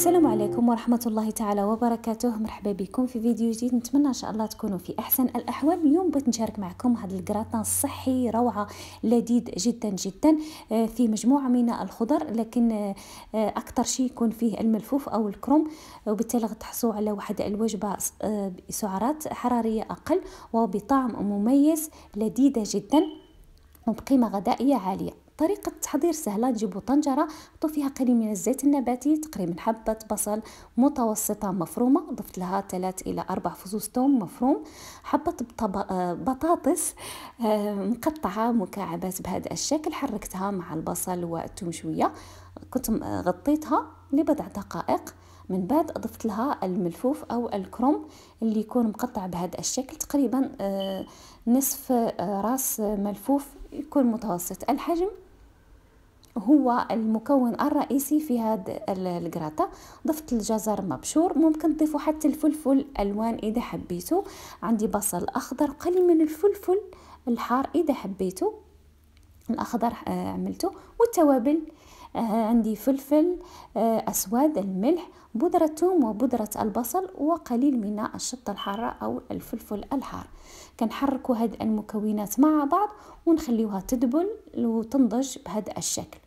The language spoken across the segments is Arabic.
السلام عليكم ورحمة الله تعالى وبركاته مرحبا بكم في فيديو جديد نتمنى ان شاء الله تكونوا في احسن الاحوال اليوم بغيت نشارك معكم هذا الكراتان الصحي روعة لذيذ جدا جدا آه، في مجموعة من الخضر لكن آه، آه، اكثر شيء يكون فيه الملفوف او الكروم وبالتالي غتحصلوا على واحد الوجبة بسعرات حرارية اقل وبطعم مميز لذيذة جدا وبقيمة غذائية عالية طريقة التحضير سهلة تجيبوا طنجرة حطوا فيها قليل من الزيت النباتي تقريبا حبة بصل متوسطة مفرومة ضفت لها ثلاث إلى أربع فصوص ثوم مفروم حبة آه، بطاطس آه، مقطعة مكعبات بهذا الشكل حركتها مع البصل والثوم شوية كنت آه، غطيتها لبضع دقائق من بعد أضفت لها الملفوف او الكروم اللي يكون مقطع بهذا الشكل تقريبا نصف راس ملفوف يكون متوسط الحجم هو المكون الرئيسي في هذا الجراتا ضفت الجزر مبشور ممكن تضيفوا حتى الفلفل الوان اذا حبيتوا عندي بصل اخضر قليل من الفلفل الحار اذا حبيتوا الاخضر آه، عملته والتوابل آه، عندي فلفل آه، اسود الملح بودرة ثوم وبودرة البصل وقليل من الشطة الحارة او الفلفل الحار كنحركوا هاد المكونات مع بعض ونخليوها تدبل وتنضج بهذا الشكل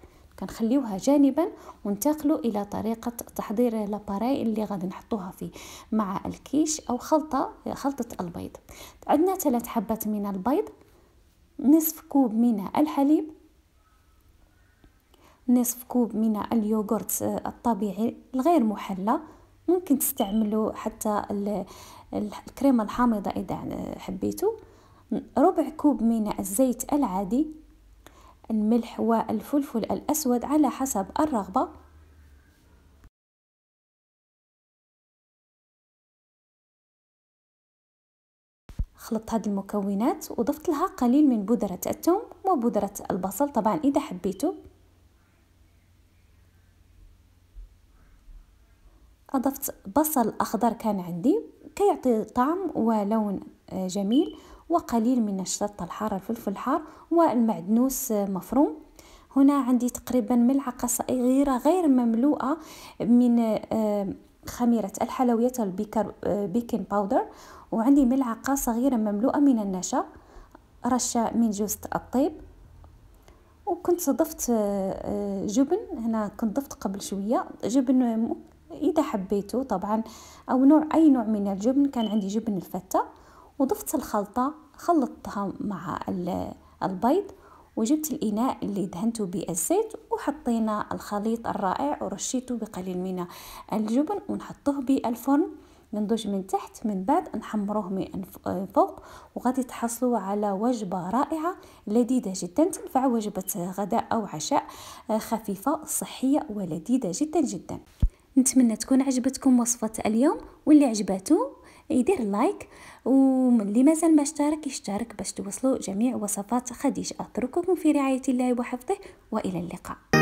كنخليوها جانبا وننتقلوا الى طريقه تحضير لاباري اللي غادي نحطوها فيه مع الكيش او خلطه خلطه البيض عندنا ثلاث حبات من البيض نصف كوب من الحليب نصف كوب من اليوغورت آه، الطبيعي الغير محلى ممكن تستعملوا حتى الكريمه الحامضه اذا آه، حبيتوا ربع كوب من الزيت العادي الملح والفلفل الأسود على حسب الرغبة خلطت هذه المكونات وضفت لها قليل من بودرة الثوم وبودرة البصل طبعا إذا حبيتوا أضفت بصل أخضر كان عندي كيعطي طعم ولون آه، جميل وقليل من الشطة الحارة الفلفل الحار والمعدنوس آه، مفروم هنا عندي تقريبا ملعقة صغيرة غير مملوءة من آه، خميرة الحلويات البيكن آه، باودر وعندي ملعقة صغيرة مملوءة من النشا رشة من جوزة الطيب وكنت ضفت جبن هنا كنت ضفت قبل شوية جبن إذا حبيتو طبعا أو نوع أي نوع من الجبن كان عندي جبن الفتة وضفت الخلطة خلطتها مع البيض وجبت الإناء اللي دهنته بالزيت وحطينا الخليط الرائع ورشيته بقليل من الجبن ونحطه بالفرن ننضج من تحت من بعد نحمروه من فوق وغادي تحصلوا على وجبه رائعه لذيذه جدا تنفع وجبه غداء او عشاء آه، خفيفه صحيه ولذيذه جدا جدا نتمنى تكون عجبتكم وصفه اليوم واللي عجباتو يدير لايك واللي مازال ما اشترك يشترك باش توصلوا جميع وصفات خديجة اترككم في رعاية الله وحفظه والى اللقاء